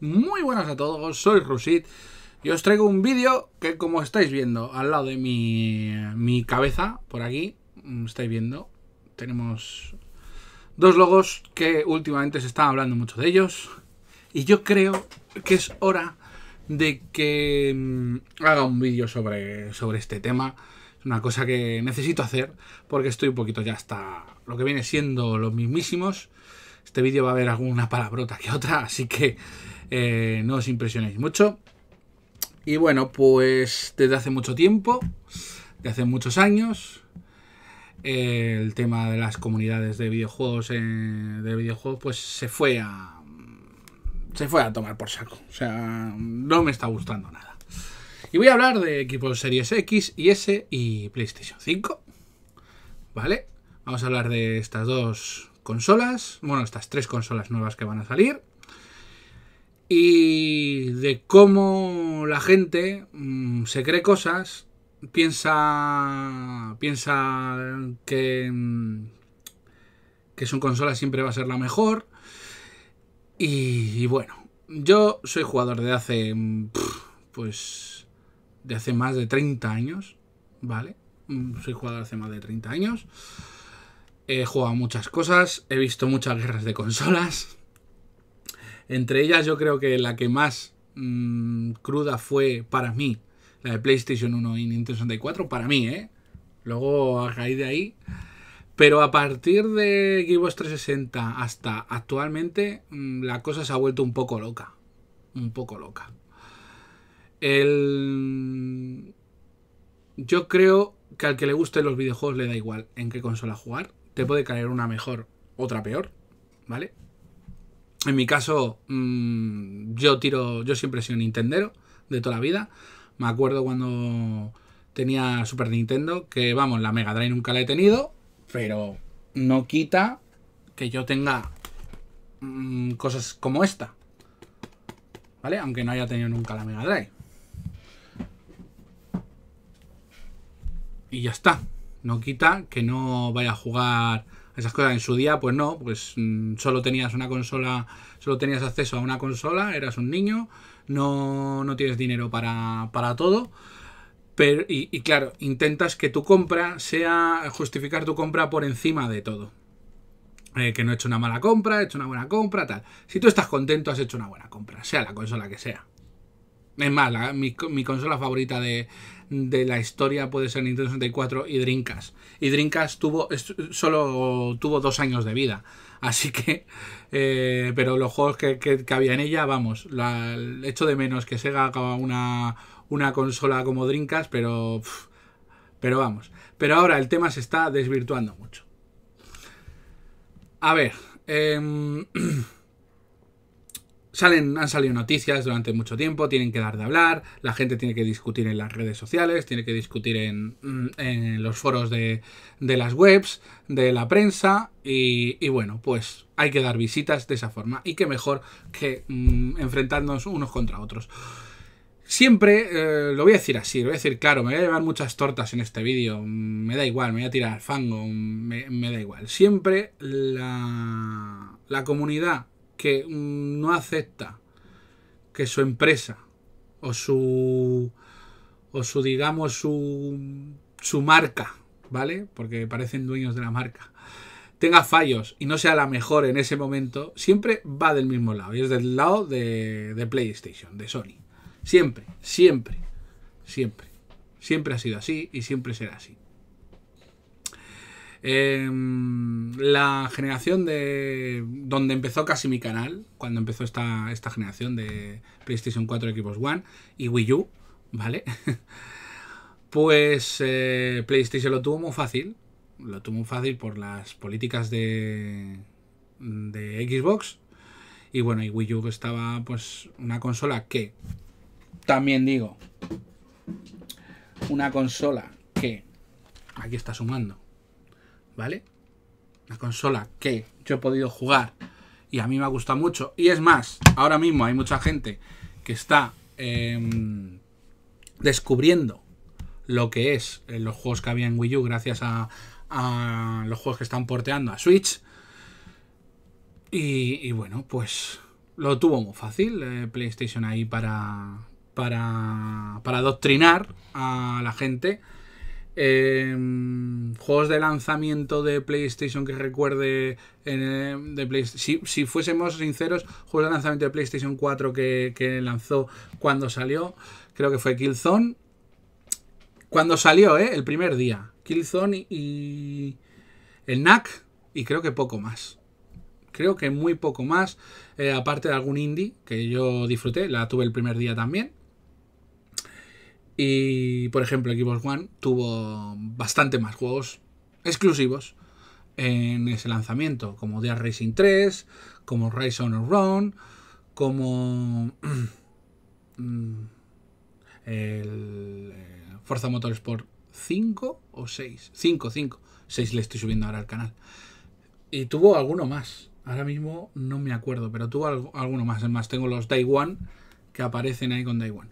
Muy buenas a todos, soy Rusit y os traigo un vídeo que como estáis viendo al lado de mi, mi cabeza, por aquí, mm, estáis viendo, tenemos dos logos que últimamente se están hablando mucho de ellos y yo creo que es hora de que mm, haga un vídeo sobre, sobre este tema. Es una cosa que necesito hacer porque estoy un poquito ya hasta lo que viene siendo los mismísimos. Este vídeo va a haber alguna palabrota que otra, así que eh, no os impresionéis mucho. Y bueno, pues desde hace mucho tiempo, desde hace muchos años, eh, el tema de las comunidades de videojuegos, eh, de videojuegos, pues se fue a... Se fue a tomar por saco. O sea, no me está gustando nada. Y voy a hablar de equipos Series X y S y PlayStation 5. ¿Vale? Vamos a hablar de estas dos consolas. Bueno, estas tres consolas nuevas que van a salir y de cómo la gente mm, se cree cosas, piensa, piensa que, mm, que su consola siempre va a ser la mejor. Y, bueno, yo soy jugador de hace, mm, pues, de hace más de 30 años, ¿vale? Soy jugador de hace más de 30 años. He jugado muchas cosas, he visto muchas guerras de consolas, entre ellas yo creo que la que más mm, cruda fue para mí, la de PlayStation 1 y Nintendo 64, para mí, ¿eh? Luego a raíz de ahí. Pero a partir de Xbox 360 hasta actualmente, mm, la cosa se ha vuelto un poco loca. Un poco loca. El... Yo creo que al que le gusten los videojuegos le da igual en qué consola jugar. Te puede caer una mejor, otra peor, ¿vale? En mi caso, mm, yo tiro, yo siempre he sido Nintendero de toda la vida. Me acuerdo cuando tenía Super Nintendo, que vamos, la Mega Drive nunca la he tenido, pero no quita que yo tenga mm, cosas como esta. ¿Vale? Aunque no haya tenido nunca la Mega Drive. Y ya está. No quita que no vaya a jugar esas cosas. En su día, pues no, pues mm, solo tenías una consola, solo tenías acceso a una consola, eras un niño, no, no tienes dinero para, para todo. Pero, y, claro, intentas que tu compra sea justificar tu compra por encima de todo. Eh, que no he hecho una mala compra, he hecho una buena compra, tal. Si tú estás contento, has hecho una buena compra, sea la consola que sea. Es mala mi, consola favorita de, la historia puede ser Nintendo 64 y Dreamcast. Y Dreamcast tuvo, solo tuvo dos años de vida. Así que, eh, pero los juegos que, que, había en ella, vamos, la, hecho de menos que Sega haga una, una consola como Dreamcast, pero, pero vamos. Pero ahora el tema se está desvirtuando mucho. A ver. Em, han salido noticias durante mucho tiempo, tienen que dar de hablar, la gente tiene que discutir en las redes sociales, tiene que discutir en, mm, los foros de, las webs, de la prensa y, bueno, pues hay que dar visitas de esa forma y qué mejor que mm, enfrentarnos unos contra otros. Siempre eh, lo voy a decir así, lo voy a decir claro, me voy a llevar muchas tortas en este vídeo, me da igual, me voy a tirar fango, me, me da igual. Siempre la, la comunidad que no acepta que su empresa o su o su digamos su marca, ¿vale? Porque parecen dueños de la marca. Tenga fallos y no sea la mejor en ese momento, siempre va del mismo lado. Y es del lado de PlayStation, de Sony. Siempre, siempre, siempre. Siempre ha sido así y siempre será así. Em, la generación de. donde empezó casi mi canal, cuando empezó esta, esta generación de PlayStation 4, Xbox One y Wii U, ¿vale? pues eh, PlayStation lo tuvo muy fácil. Lo tuvo muy fácil por las políticas de. de Xbox. Y bueno, y Wii U estaba, pues, una consola que. También digo. Una consola que. Aquí está sumando ¿vale? la consola que yo he podido jugar y a mí me ha gustado mucho. Y es más, ahora mismo hay mucha gente que está em, descubriendo lo que es eh, los juegos que había en Wii U gracias a, los juegos que están porteando a Switch. Y, bueno, pues lo tuvo muy fácil eh, PlayStation ahí para, para, para adoctrinar a la gente Em, juegos de lanzamiento de PlayStation que recuerde em, si, fuésemos sinceros, juegos de lanzamiento de PlayStation 4 que, lanzó cuando salió, creo que fue Killzone. Cuando salió, eh, El primer día. Killzone y, el NAC y creo que poco más. Creo que muy poco más, eh, aparte de algún indie que yo disfruté, la tuve el primer día también. Y por ejemplo, Xbox One tuvo bastante más juegos exclusivos en ese lanzamiento, como The Racing 3, como Rise on a Run, como el eh, Forza Motorsport 5 o 6, 5, 5, 6 le estoy subiendo ahora al canal. Y tuvo alguno más, ahora mismo no me acuerdo, pero tuvo alguno más, es más, tengo los Day One que aparecen ahí con Day One.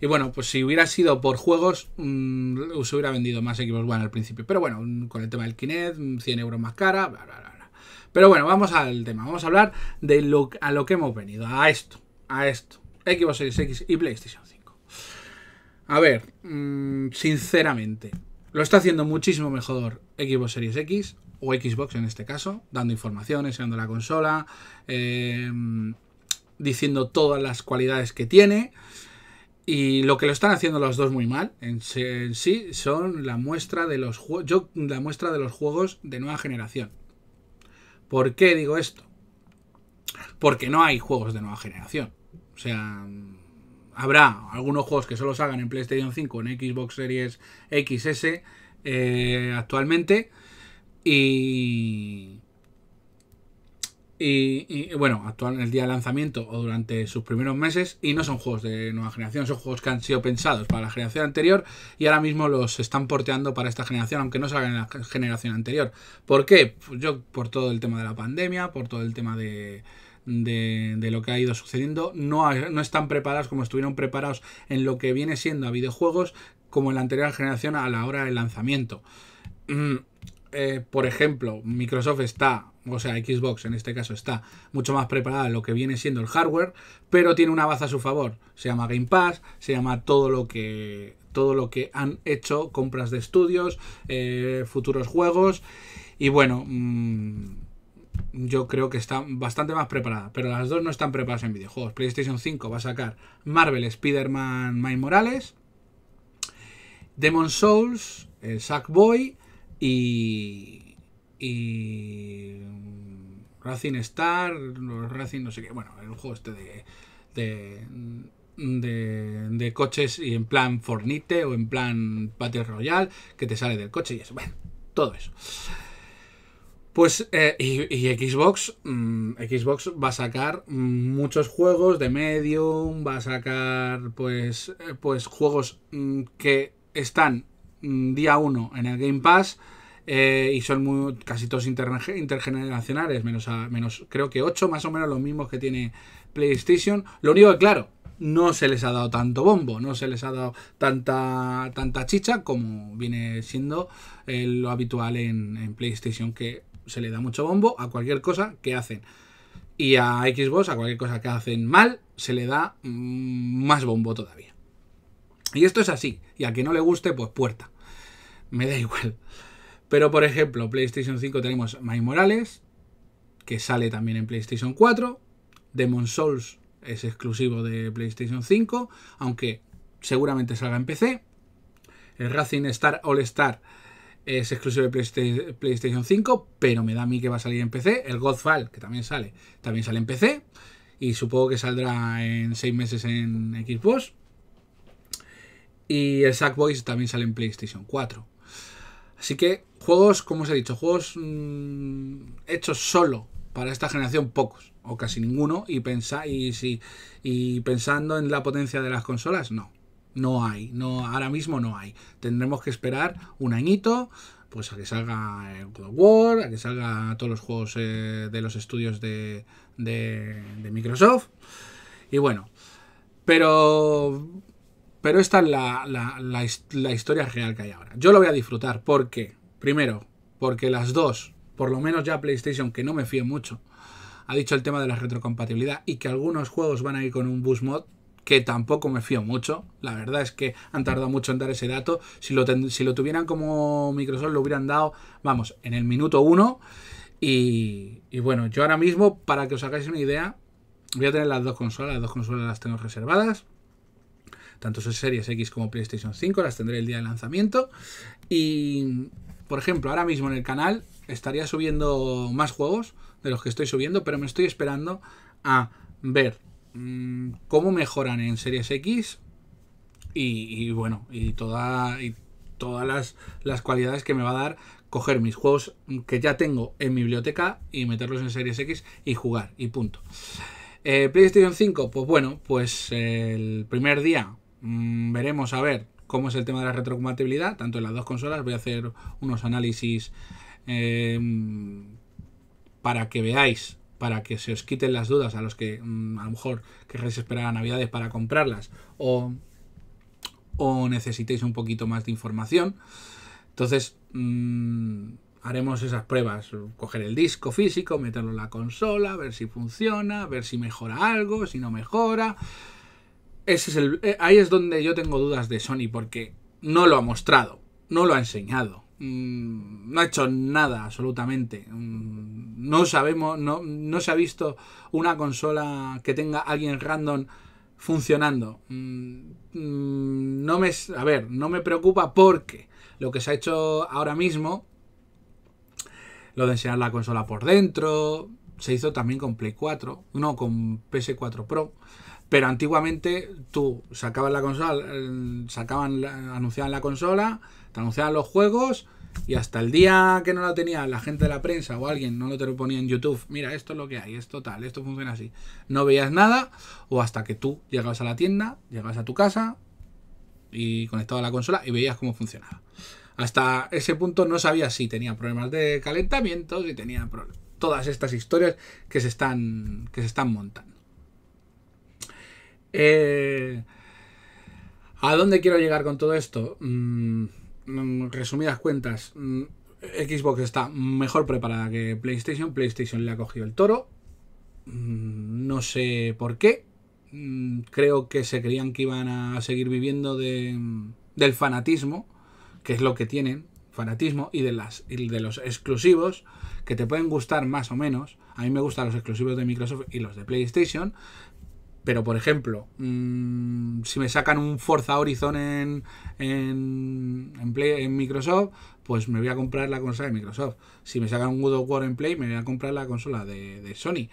Y bueno, pues si hubiera sido por juegos, mm, se hubiera vendido más Xbox One al principio. Pero bueno, mm, con el tema del Kinect, 100 mm, euros más cara, bla, bla, bla. Pero bueno, vamos al tema. Vamos a hablar de lo, a lo que hemos venido. A esto. A esto. Xbox Series X y PlayStation 5. A ver, sinceramente, lo está haciendo muchísimo mejor Xbox Series X o Xbox en este caso, dando información, enseñando la consola, eh, diciendo todas las cualidades que tiene. Y lo que lo están haciendo los dos muy mal en, sí son la muestra de los juegos. la muestra de los juegos de nueva generación. ¿Por qué digo esto? Porque no hay juegos de nueva generación. O sea, habrá algunos juegos que solo salgan en PlayStation 5, en Xbox Series XS eh, actualmente. Y, y, bueno, actual en el día de lanzamiento o durante sus primeros meses y no son juegos de nueva generación, son juegos que han sido pensados para la generación anterior y ahora mismo los están porteando para esta generación, aunque no salgan en la generación anterior. ¿Por qué? Pues yo por todo el tema de la pandemia, por todo el tema de, de, lo que ha ido sucediendo, no, no están preparados como estuvieron preparados en lo que viene siendo a videojuegos como en la anterior generación a la hora del lanzamiento. Mm, eh, por ejemplo, Microsoft está, o sea, Xbox en este caso está mucho más preparada en lo que viene siendo el hardware, pero tiene una base a su favor. Se llama Game Pass, se llama todo lo que todo lo que han hecho, compras de estudios, eh, futuros juegos y bueno. Mm, yo creo que está bastante más preparada, pero las dos no están preparadas en videojuegos. PlayStation 5 va a sacar Marvel, Spider-Man, Miles Morales, Demon Souls, eh, Sackboy y, y mm, Racing Star, Racing no sé qué, bueno, el juego este de, de, de, de coches y en plan Fornite o en plan Battle Royale que te sale del coche y eso, bueno, todo eso. Pues eh, y, y, Xbox, mm, Xbox va a sacar muchos juegos de Medium, va a sacar pues, eh, pues juegos mm, que están Mm, día 1 en el Game Pass. Eh, y son muy, casi todos intergeneracionales, menos, menos creo que 8 más o menos los mismos que tiene PlayStation. Lo único que claro, no se les ha dado tanto bombo, no se les ha dado tanta, tanta chicha como viene siendo eh, lo habitual en, PlayStation, que se le da mucho bombo a cualquier cosa que hacen. Y a Xbox, a cualquier cosa que hacen mal, se le da mm, más bombo todavía. Y esto es así, y a quien no le guste, pues puerta me da igual. Pero por ejemplo, PlayStation 5 tenemos My Morales, que sale también en PlayStation 4. Demon Souls es exclusivo de PlayStation 5, aunque seguramente salga en PC. El Racing Star All Star es exclusivo de PlayStation 5, pero me da a mí que va a salir en PC. El Godfall, que también sale, también sale en PC. Y supongo que saldrá en 6 meses en Xbox. Y el Sackboys también sale en PlayStation 4. Así que juegos, como os he dicho, juegos mm, hechos solo para esta generación, pocos o casi ninguno. Y, y, pensando en la potencia de las consolas, no. No hay, no, ahora mismo no hay. Tendremos que esperar un añito, pues a que salga God War, a que salga todos los juegos eh, de los estudios de Microsoft. Y bueno, pero pero esta es la, historia real que hay ahora. Yo lo voy a disfrutar porque, primero, porque las dos, por lo menos ya PlayStation, que no me fío mucho, ha dicho el tema de la retrocompatibilidad y que algunos juegos van a ir con un boost mod que tampoco me fío mucho. La verdad es que han tardado mucho en dar ese dato. Si lo, tuvieran como Microsoft, lo hubieran dado, vamos, en el minuto uno Y, y, bueno, yo ahora mismo, para que os hagáis una idea, voy a tener las dos consolas. Las dos consolas las tengo reservadas tanto sus series X como PlayStation 5, las tendré el día de lanzamiento. Y, por ejemplo, ahora mismo en el canal estaría subiendo más juegos de los que estoy subiendo, pero me estoy esperando a ver mm, cómo mejoran en Series X y, bueno, y, y todas las, cualidades que me va a dar coger mis juegos que ya tengo en mi biblioteca y meterlos en Series X y jugar y punto. Eh, PlayStation 5, pues bueno, pues el primer día Mm, veremos a ver cómo es el tema de la retrocompatibilidad, tanto en las dos consolas. Voy a hacer unos análisis eh, para que veáis, para que se os quiten las dudas a los que mm, a lo mejor queréis esperar a Navidades para comprarlas o, necesitéis un poquito más de información. Entonces, mm, haremos esas pruebas. Coger el disco físico, meterlo en la consola, ver si funciona, ver si mejora algo, si no mejora es el, eh, ahí es donde yo tengo dudas de Sony porque no lo ha mostrado, no lo ha enseñado, mm, no ha hecho nada absolutamente. Mm, no sabemos, no, se ha visto una consola que tenga alguien random funcionando. Mm, no me, a ver, no me preocupa porque lo que se ha hecho ahora mismo, lo de enseñar la consola por dentro, se hizo también con Play 4, no, con PS4 Pro. Pero antiguamente tú sacabas la consola, eh, sacaban, anunciaban la consola, te anunciaban los juegos y hasta el día que no la tenía la gente de la prensa o alguien no lo te lo ponía en YouTube, mira, esto es lo que hay, esto tal, esto funciona así. No veías nada o hasta que tú llegabas a la tienda, llegabas a tu casa y conectabas la consola y veías cómo funcionaba. Hasta ese punto no sabías si tenía problemas de calentamiento, si tenía problemas todas estas historias que se están, que se están montando. Eh, ¿A dónde quiero llegar con todo esto? Mm, mm, resumidas cuentas, mm, Xbox está mejor preparada que PlayStation. PlayStation le ha cogido el toro. no sé por qué. creo que se creían que iban a seguir viviendo del fanatismo, que es lo que tienen fanatismo y de, las, de los exclusivos que te pueden gustar más o menos. A mí me gustan los exclusivos de Microsoft y los de PlayStation. Pero, por ejemplo, mm, si me sacan un Forza Horizon en, en, Microsoft, pues me voy a comprar la consola de Microsoft. Si me sacan un God of War en Play, me voy a comprar la consola de Sony.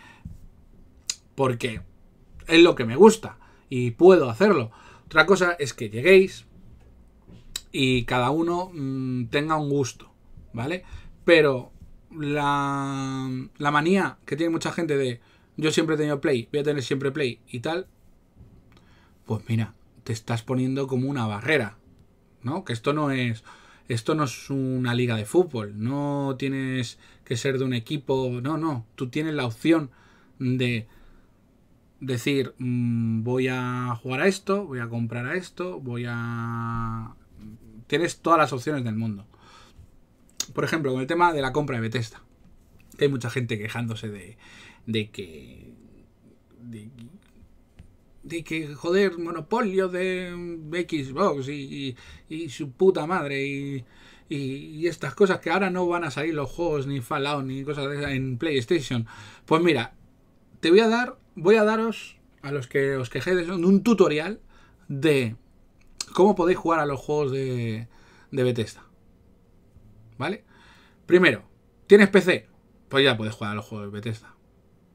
Porque es lo que me gusta y puedo hacerlo. Otra cosa es que lleguéis, y cada uno mm, tenga un gusto, ¿vale? Pero la, manía que tiene mucha gente de yo siempre he tenido Play, voy a tener siempre Play y tal, pues mira, te estás poniendo como una barrera, ¿no? Que esto no es esto no es una liga de fútbol, no tienes que ser de un equipo, no, no, tú tienes la opción de decir, mm, voy a jugar a esto, voy a comprar a esto, voy a tienes todas las opciones del mundo. Por ejemplo, con el tema de la compra de Bethesda. hay mucha gente quejándose de, de que... De, que, joder, monopolio de Xbox y, su puta madre y, estas cosas que ahora no van a salir los juegos ni Fallout ni cosas de esas en PlayStation. Pues mira, te voy a dar, voy a daros a los que os quejéis de un tutorial de cómo podéis jugar a los juegos de, de Bethesda. ¿Vale? Primero, ¿tienes PC? Pues ya puedes jugar a los juegos de Bethesda.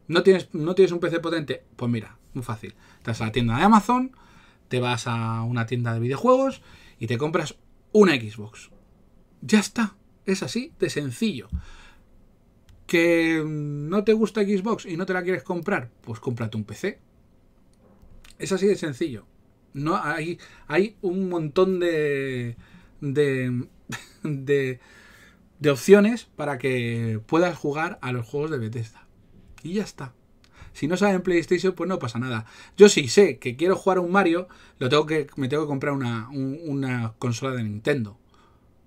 ¿No tienes, ¿No tienes un PC potente? Pues mira, muy fácil. Estás a la tienda de Amazon, te vas a una tienda de videojuegos y te compras una Xbox. Ya está. Es así de sencillo. ¿Que no te gusta Xbox y no te la quieres comprar? Pues cómprate un PC. Es así de sencillo. No, hay, un montón de, de, de, opciones para que puedas jugar a los juegos de Bethesda. Y ya está. Si no sabes PlayStation, pues no pasa nada. Yo sí sé que quiero jugar a un Mario, lo tengo que, me tengo que comprar una consola de Nintendo.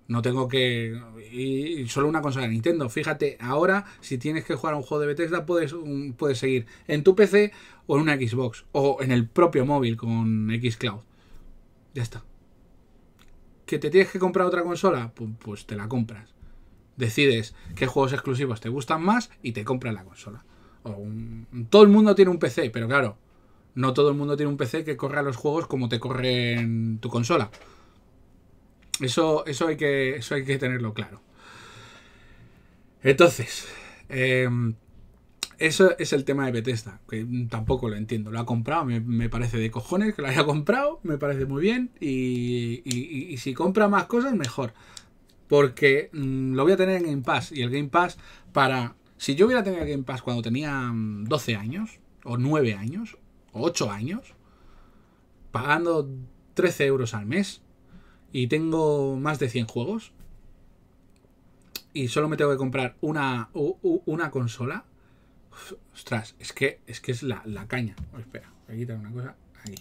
No tengo que. Y, solo una consola de Nintendo. Fíjate, ahora si tienes que jugar a un juego de Bethesda, puedes, puedes seguir en tu PC o en una Xbox o en el propio móvil con Xcloud. Ya está. ¿Que te tienes que comprar otra consola? Pues, te la compras. Decides qué juegos exclusivos te gustan más y te compras la consola. Todo el mundo tiene un PC, pero claro, no todo el mundo tiene un PC que corra los juegos como te corre en tu consola. Eso, hay, que, eso hay que tenerlo claro. Entonces, em, eso es el tema de Bethesda, que tampoco lo entiendo. Lo ha comprado, me, parece de cojones que lo haya comprado, me parece muy bien. Y, si compra más cosas, mejor. Porque mm, lo voy a tener en Game Pass. Y el Game Pass, para. Si yo hubiera tenido Game Pass cuando tenía 12 mm, años, o 9 años, o 8 años, pagando 13 euros al mes, y tengo más de 100 juegos y solo me tengo que comprar una, una consola, ostras, es que es, que es la, caña. espera, voy a una cosa ahí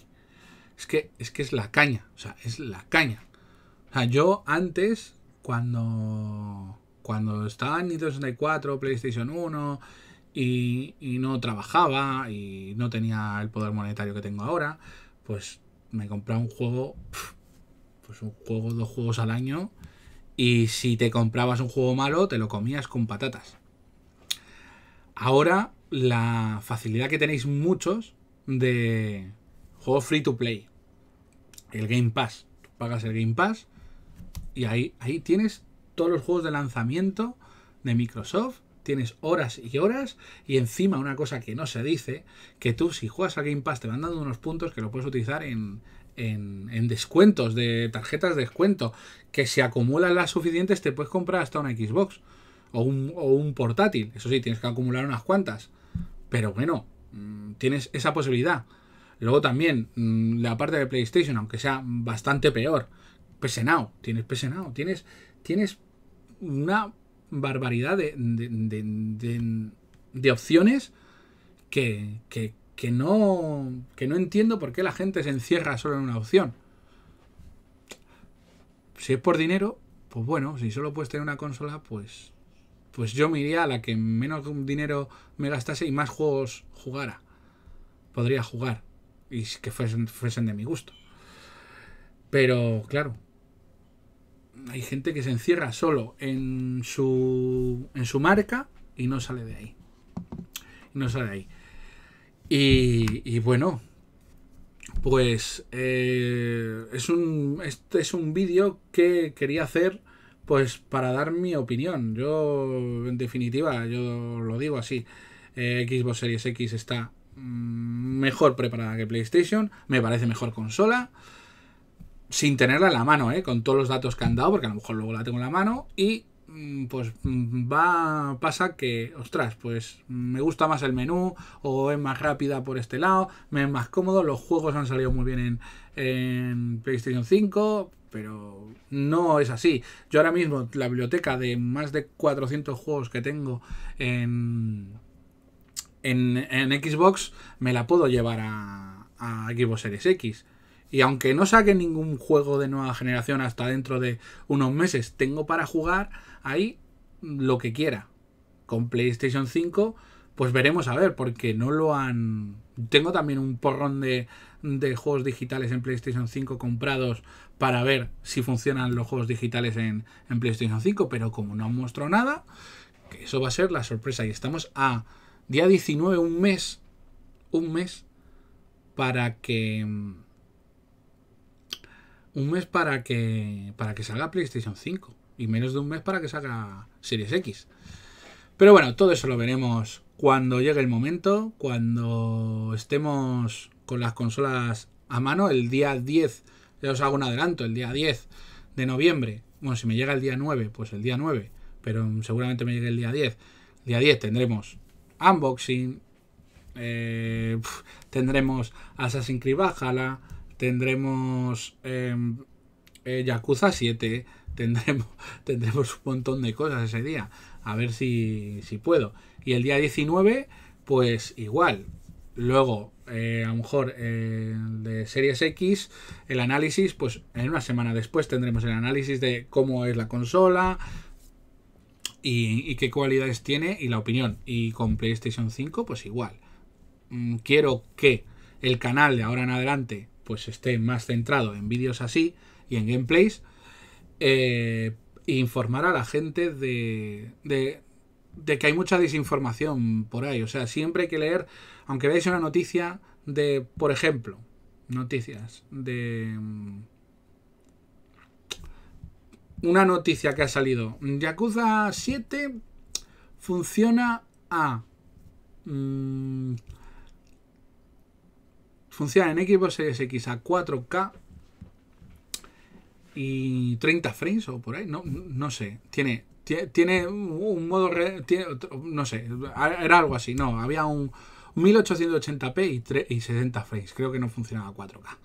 Es que, es que es la caña, o sea, es la caña. O sea, yo antes, cuando, cuando estaba en Nintendo 64, PlayStation 1 y, y no trabajaba y no tenía el poder monetario que tengo ahora, pues me compraba un juego pues un juego, dos juegos al año. Y si te comprabas un juego malo, te lo comías con patatas. Ahora, la facilidad que tenéis muchos de juego free to play. El Game Pass. pagas el Game Pass y ahí, ahí tienes todos los juegos de lanzamiento de Microsoft tienes horas y horas y encima una cosa que no se dice, que tú si juegas al Game Pass te van dando unos puntos que lo puedes utilizar en, en, descuentos, de tarjetas de descuento, que si acumulan las suficientes te puedes comprar hasta una Xbox o un, portátil. Eso sí, tienes que acumular unas cuantas. Pero bueno, mm, tienes esa posibilidad. Luego también mm, la parte de PlayStation, aunque sea bastante peor. PSNOW tienes Pesenao, tienes, tienes una barbaridad de, opciones que, que no, que no entiendo por qué la gente se encierra solo en una opción. Si es por dinero, pues bueno, si solo puedes tener una consola, pues, pues yo me iría a la que menos dinero me gastase y más juegos jugara. Podría jugar y que fuesen, de mi gusto. Pero claro, hay gente que se encierra solo en su, en su marca y no sale de ahí. no sale de ahí. Y, y bueno, pues eh, es un, este es un vídeo que quería hacer pues para dar mi opinión. Yo, en definitiva, yo lo digo así. Eh, Xbox Series X está mm, mejor preparada que PlayStation, me parece mejor consola, sin tenerla en la mano, eh, con todos los datos que han dado, porque a lo mejor luego la tengo en la mano, y Mm, pues mm, va pasa que ostras pues mm, me gusta más el menú o es más rápida por este lado me es más cómodo los juegos han salido muy bien en, PlayStation 5 pero no es así yo ahora mismo la biblioteca de más de 400 juegos que tengo en en, Xbox me la puedo llevar a, a Xbox Series X y aunque no saque ningún juego de nueva generación hasta dentro de unos meses, tengo para jugar ahí lo que quiera. Con PlayStation 5, pues veremos a ver, porque no lo han... Tengo también un porrón de, juegos digitales en PlayStation 5 comprados para ver si funcionan los juegos digitales en, en PlayStation 5, pero como no han mostrado nada, que eso va a ser la sorpresa. Y estamos a día 19, un mes, un mes, para que un mes para que, para que salga PlayStation 5 y menos de un mes para que salga Series X. Pero bueno, todo eso lo veremos cuando llegue el momento, cuando estemos con las consolas a mano. El día 10, ya os hago un adelanto, el día 10 de noviembre. Bueno, si me llega el día 9, pues el día 9, pero seguramente me llegue el día 10. El día 10 tendremos unboxing, eh, tendremos Assassin's Creed Valhalla, tendremos em, eh, Yakuza 7, tendremos, tendremos un montón de cosas ese día, a ver si, puedo. Y el día 19, pues igual. Luego, eh, a lo mejor eh, de Series X, el análisis, pues en una semana después tendremos el análisis de cómo es la consola y, y qué cualidades tiene y la opinión. Y con PlayStation 5, pues igual. Mm, quiero que el canal de ahora en adelante pues esté más centrado en vídeos así y en gameplays, eh, informar a la gente de, de, que hay mucha desinformación por ahí. O sea, siempre hay que leer, aunque veáis una noticia de, por ejemplo, noticias de... Mm, una noticia que ha salido. Yakuza 7 funciona a... Mm, Funciona en Xbox Series X a 4K y 30 frames o por ahí, no, no sé. Tiene, tiene, un modo, no sé, era algo así, no, había un 1880p y, 70 frames, creo que no funcionaba a 4K.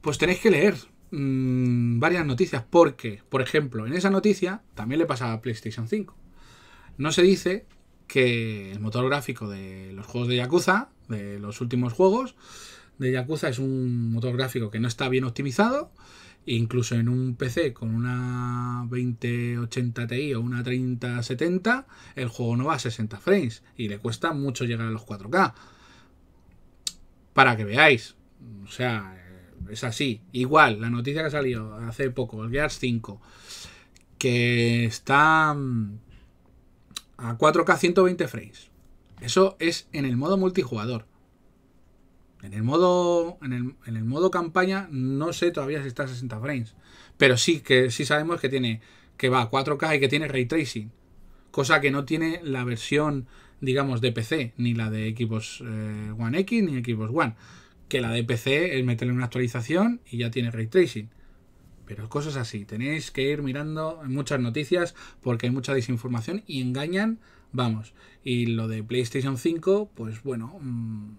Pues tenéis que leer mm, varias noticias, porque, por ejemplo, en esa noticia también le pasaba a PlayStation 5. No se dice que el motor gráfico de los juegos de Yakuza, de los últimos juegos de Yakuza, es un motor gráfico que no está bien optimizado. Incluso en un PC con una 2080 Ti o una 3070, el juego no va a 60 frames y le cuesta mucho llegar a los 4K. Para que veáis, o sea, es así. Igual, la noticia que ha salido hace poco, el Gears 5, que está a 4K 120 frames. Eso es en el modo multijugador. En el modo, en el, modo campaña no sé todavía si está a 60 frames. Pero sí que sí sabemos que tiene que va a 4K y que tiene ray tracing. Cosa que no tiene la versión, digamos, de PC, ni la de equipos eh, One X ni equipos One. Que la de PC es meterle una actualización y ya tiene ray tracing. Pero cosas así, tenéis que ir mirando muchas noticias porque hay mucha desinformación y engañan, vamos. Y lo de PlayStation 5, pues bueno, mm,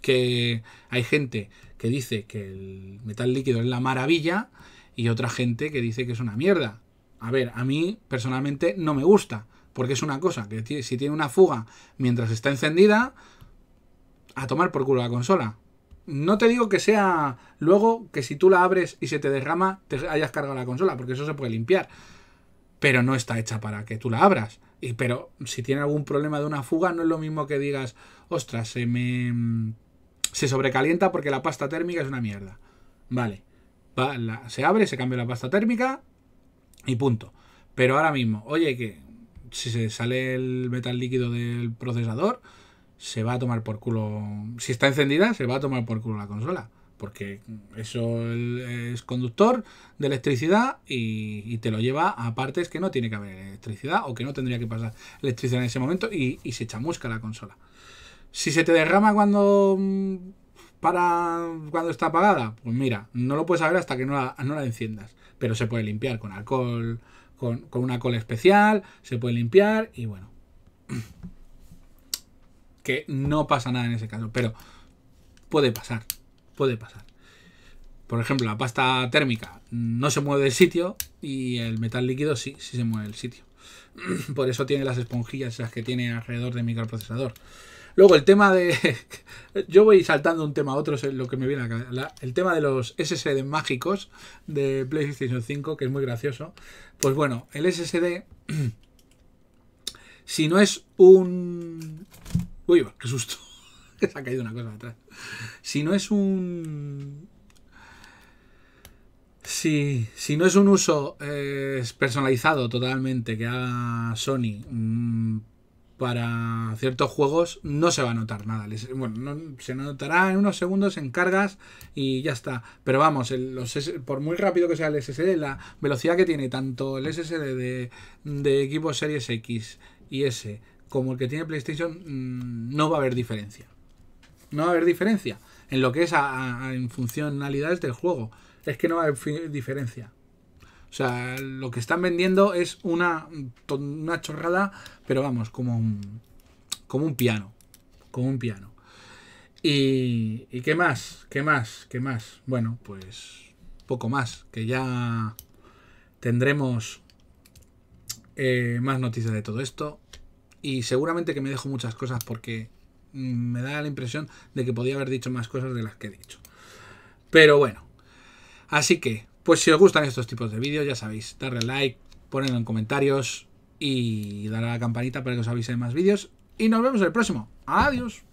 que hay gente que dice que el metal líquido es la maravilla y otra gente que dice que es una mierda. A ver, a mí personalmente no me gusta, porque es una cosa, que si tiene una fuga mientras está encendida, a tomar por culo la consola. No te digo que sea luego que si tú la abres y se te derrama, te hayas cargado la consola, porque eso se puede limpiar. Pero no está hecha para que tú la abras. pero si tiene algún problema de una fuga, no es lo mismo que digas, ostras, se me. se sobrecalienta porque la pasta térmica es una mierda. Vale. se abre, se cambia la pasta térmica y punto. Pero ahora mismo, oye, que si se sale el metal líquido del procesador, se va a tomar por culo. Si está encendida, se va a tomar por culo la consola. Porque eso es conductor de electricidad y, te lo lleva a partes que no tiene que haber electricidad o que no tendría que pasar electricidad en ese momento y, se chamusca la consola. Si se te derrama cuando mm, para cuando está apagada, pues mira, no lo puedes saber hasta que no la, enciendas. Pero se puede limpiar con alcohol, con, una cola especial, se puede limpiar y bueno que no pasa nada en ese caso, pero puede pasar, puede pasar. Por ejemplo, la pasta térmica no se mueve del sitio y el metal líquido sí, sí se mueve del sitio. Por eso tiene las esponjillas esas que tiene alrededor del microprocesador. Luego el tema de... Yo voy saltando un tema a otro, es lo que me viene a la el tema de los SSD mágicos de PlayStation 5, que es muy gracioso. Pues bueno, el SSD, si no es un Uy, qué susto. Que se ha caído una cosa atrás. Si no es un. Si, no es un uso eh, personalizado totalmente que haga Sony mm, para ciertos juegos, no se va a notar nada. bueno, se notará en unos segundos en cargas y ya está. Pero vamos, los, por muy rápido que sea el SSD, la velocidad que tiene tanto el SSD de, de equipos Series X y S como el que tiene PlayStation, mm, no va a haber diferencia. No va a haber diferencia en lo que es en funcionalidades del juego. Es que no va a haber diferencia. O sea, lo que están vendiendo es una, una chorrada, pero vamos, como un, como un piano. Como un piano. Y, y qué más, qué más, qué más. Bueno, pues poco más, que ya tendremos eh, más noticias de todo esto y seguramente que me dejo muchas cosas porque mm, me da la impresión de que podía haber dicho más cosas de las que he dicho. Pero bueno, así que, pues si os gustan estos tipos de vídeos, ya sabéis, darle like, ponedlo en comentarios y dar a la campanita para que os avise de más vídeos. Y nos vemos en el próximo. Adiós.